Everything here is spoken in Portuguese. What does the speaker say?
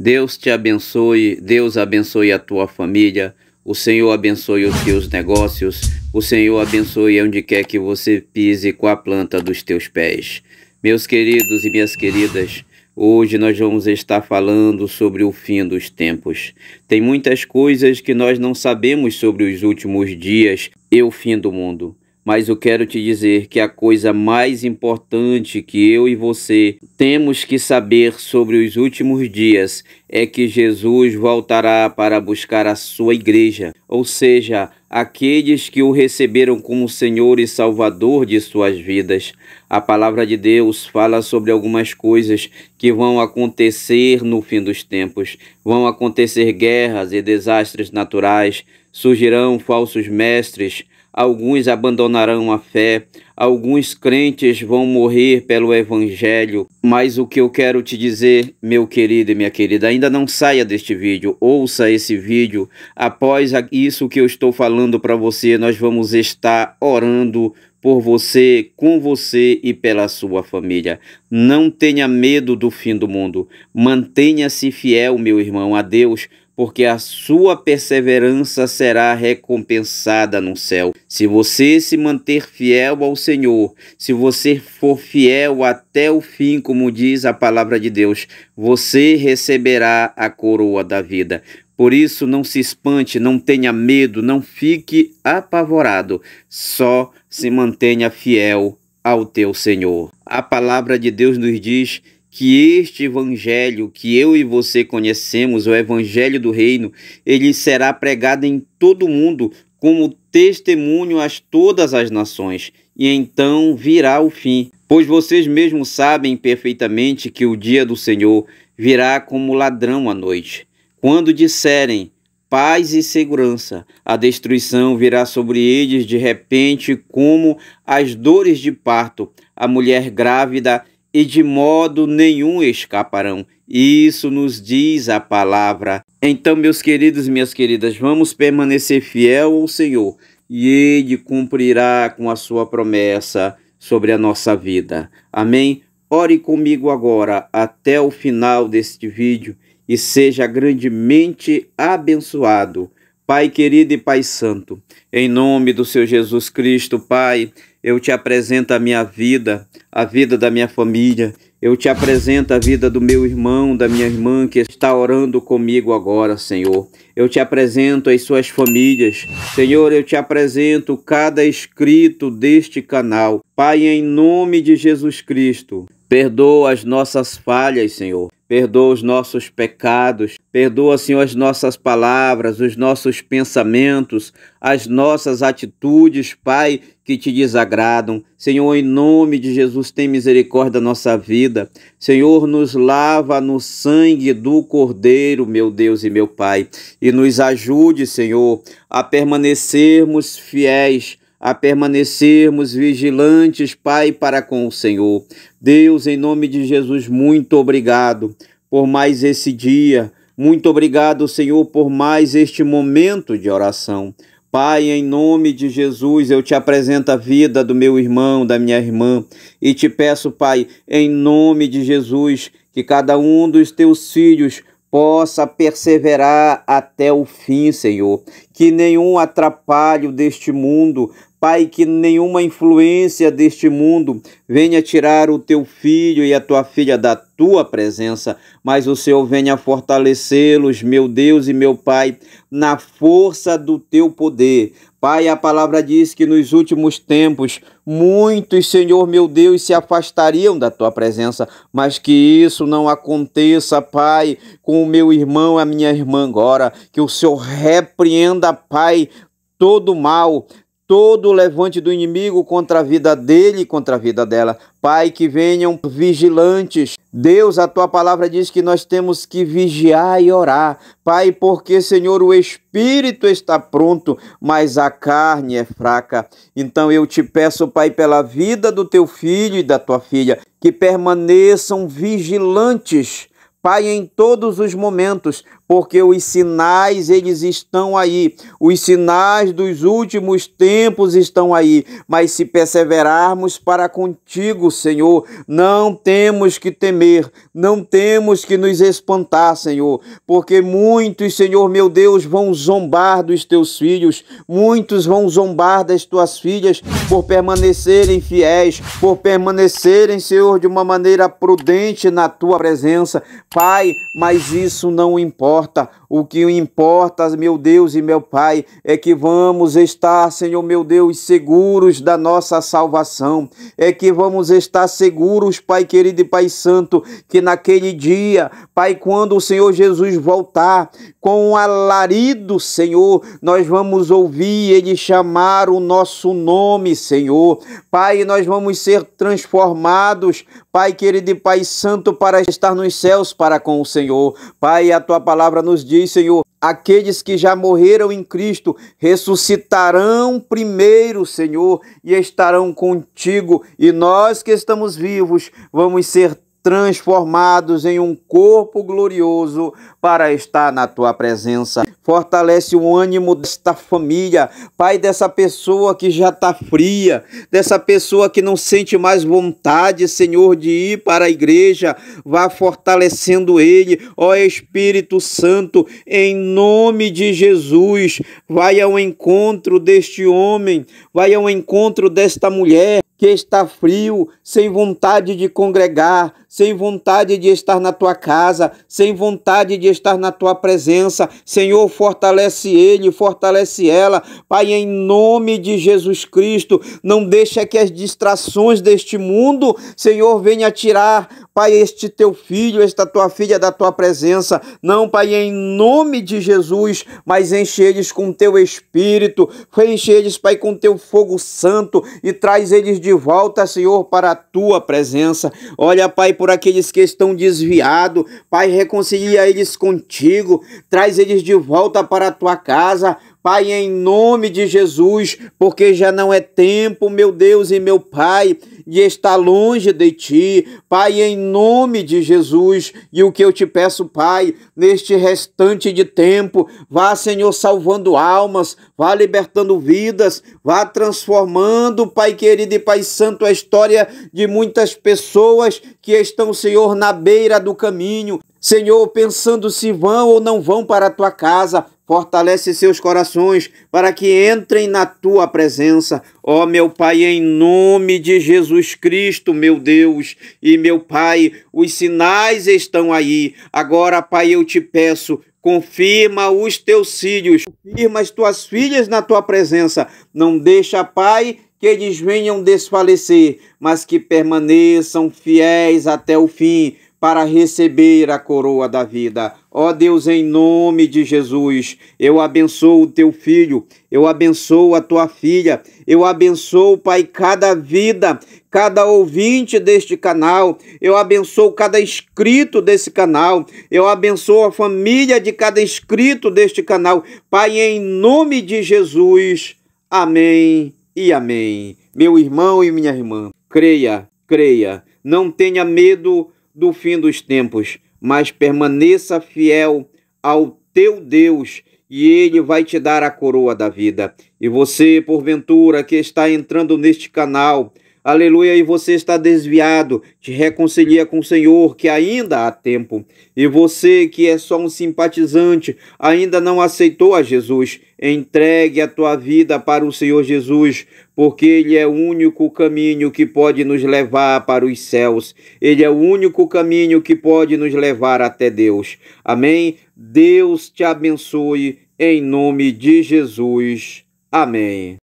Deus te abençoe, Deus abençoe a tua família, o Senhor abençoe os teus negócios, o Senhor abençoe onde quer que você pise com a planta dos teus pés. Meus queridos e minhas queridas, Hoje nós vamos estar falando sobre o fim dos tempos. Tem muitas coisas que nós não sabemos sobre os últimos dias e o fim do mundo mas eu quero te dizer que a coisa mais importante que eu e você temos que saber sobre os últimos dias é que Jesus voltará para buscar a sua igreja, ou seja, aqueles que o receberam como Senhor e Salvador de suas vidas. A palavra de Deus fala sobre algumas coisas que vão acontecer no fim dos tempos. Vão acontecer guerras e desastres naturais, Surgirão falsos mestres, alguns abandonarão a fé, alguns crentes vão morrer pelo Evangelho. Mas o que eu quero te dizer, meu querido e minha querida, ainda não saia deste vídeo, ouça esse vídeo. Após isso que eu estou falando para você, nós vamos estar orando por você, com você e pela sua família. Não tenha medo do fim do mundo. Mantenha-se fiel, meu irmão, a Deus porque a sua perseverança será recompensada no céu. Se você se manter fiel ao Senhor, se você for fiel até o fim, como diz a palavra de Deus, você receberá a coroa da vida. Por isso, não se espante, não tenha medo, não fique apavorado, só se mantenha fiel ao teu Senhor. A palavra de Deus nos diz que este evangelho que eu e você conhecemos, o evangelho do reino, ele será pregado em todo o mundo como testemunho a todas as nações, e então virá o fim. Pois vocês mesmos sabem perfeitamente que o dia do Senhor virá como ladrão à noite. Quando disserem paz e segurança, a destruição virá sobre eles de repente, como as dores de parto, a mulher grávida e de modo nenhum escaparão. Isso nos diz a palavra. Então, meus queridos e minhas queridas, vamos permanecer fiel ao Senhor e Ele cumprirá com a sua promessa sobre a nossa vida. Amém? Ore comigo agora até o final deste vídeo e seja grandemente abençoado. Pai querido e Pai Santo, em nome do seu Jesus Cristo, Pai, eu te apresento a minha vida, a vida da minha família. Eu te apresento a vida do meu irmão, da minha irmã que está orando comigo agora, Senhor. Eu te apresento as suas famílias. Senhor, eu te apresento cada inscrito deste canal. Pai, em nome de Jesus Cristo, Perdoa as nossas falhas, Senhor. Perdoa os nossos pecados. Perdoa, Senhor, as nossas palavras, os nossos pensamentos, as nossas atitudes, Pai, que te desagradam. Senhor, em nome de Jesus, tem misericórdia da nossa vida. Senhor, nos lava no sangue do Cordeiro, meu Deus e meu Pai. E nos ajude, Senhor, a permanecermos fiéis a permanecermos vigilantes, Pai, para com o Senhor. Deus, em nome de Jesus, muito obrigado por mais esse dia. Muito obrigado, Senhor, por mais este momento de oração. Pai, em nome de Jesus, eu te apresento a vida do meu irmão, da minha irmã, e te peço, Pai, em nome de Jesus, que cada um dos teus filhos possa perseverar até o fim, Senhor. Que nenhum atrapalho deste mundo Pai, que nenhuma influência deste mundo venha tirar o teu filho e a tua filha da tua presença, mas o Senhor venha fortalecê-los, meu Deus e meu Pai, na força do teu poder. Pai, a palavra diz que nos últimos tempos muitos, Senhor meu Deus, se afastariam da tua presença, mas que isso não aconteça, Pai, com o meu irmão, e a minha irmã agora, que o Senhor repreenda, Pai, todo mal, todo o levante do inimigo contra a vida dele e contra a vida dela. Pai, que venham vigilantes. Deus, a tua palavra diz que nós temos que vigiar e orar. Pai, porque, Senhor, o espírito está pronto, mas a carne é fraca. Então eu te peço, Pai, pela vida do teu filho e da tua filha, que permaneçam vigilantes. Pai, em todos os momentos, porque os sinais eles estão aí, os sinais dos últimos tempos estão aí, mas se perseverarmos para contigo, Senhor, não temos que temer, não temos que nos espantar, Senhor, porque muitos, Senhor meu Deus, vão zombar dos teus filhos, muitos vão zombar das tuas filhas por permanecerem fiéis, por permanecerem, Senhor, de uma maneira prudente na tua presença, Pai, mas isso não importa porta o que importa, meu Deus e meu Pai, é que vamos estar, Senhor meu Deus, seguros da nossa salvação. É que vamos estar seguros, Pai querido e Pai Santo, que naquele dia, Pai, quando o Senhor Jesus voltar, com um alarido, Senhor, nós vamos ouvir Ele chamar o nosso nome, Senhor. Pai, nós vamos ser transformados, Pai querido e Pai Santo, para estar nos céus para com o Senhor. Pai, a tua palavra nos diz diz, Senhor, aqueles que já morreram em Cristo ressuscitarão primeiro, Senhor, e estarão contigo, e nós que estamos vivos vamos ser transformados em um corpo glorioso para estar na tua presença. Fortalece o ânimo desta família, pai, dessa pessoa que já está fria, dessa pessoa que não sente mais vontade, Senhor, de ir para a igreja. Vá fortalecendo ele, ó Espírito Santo, em nome de Jesus. Vai ao encontro deste homem, vai ao encontro desta mulher que está frio, sem vontade de congregar, sem vontade de estar na tua casa, sem vontade de estar na tua presença. Senhor, fortalece ele, fortalece ela. Pai, em nome de Jesus Cristo, não deixa que as distrações deste mundo, Senhor, venha tirar, Pai, este teu filho, esta tua filha da tua presença. Não, Pai, em nome de Jesus, mas enche eles com teu espírito, enche eles, Pai, com teu fogo santo e traz eles de volta, Senhor, para a tua presença. Olha, Pai, por por aqueles que estão desviados. Pai, reconcilia eles contigo, traz eles de volta para a tua casa. Pai, em nome de Jesus, porque já não é tempo, meu Deus e meu Pai, de estar longe de ti. Pai, em nome de Jesus, e o que eu te peço, Pai, neste restante de tempo, vá, Senhor, salvando almas, vá libertando vidas, vá transformando, Pai querido e Pai santo, a história de muitas pessoas que estão, Senhor, na beira do caminho. Senhor, pensando se vão ou não vão para a tua casa, Fortalece seus corações para que entrem na tua presença. Ó oh, meu Pai, em nome de Jesus Cristo, meu Deus e meu Pai, os sinais estão aí. Agora, Pai, eu te peço, confirma os teus filhos, confirma as tuas filhas na tua presença. Não deixa, Pai, que eles venham desfalecer, mas que permaneçam fiéis até o fim para receber a coroa da vida. Ó Deus, em nome de Jesus, eu abençoo o teu filho, eu abençoo a tua filha, eu abençoo, Pai, cada vida, cada ouvinte deste canal, eu abençoo cada inscrito desse canal, eu abençoo a família de cada inscrito deste canal. Pai, em nome de Jesus, amém e amém. Meu irmão e minha irmã, creia, creia, não tenha medo do fim dos tempos, mas permaneça fiel ao teu Deus e ele vai te dar a coroa da vida. E você, porventura, que está entrando neste canal, aleluia, e você está desviado, te reconcilia com o Senhor, que ainda há tempo. E você que é só um simpatizante, ainda não aceitou a Jesus, entregue a tua vida para o Senhor Jesus, porque Ele é o único caminho que pode nos levar para os céus. Ele é o único caminho que pode nos levar até Deus. Amém? Deus te abençoe, em nome de Jesus. Amém.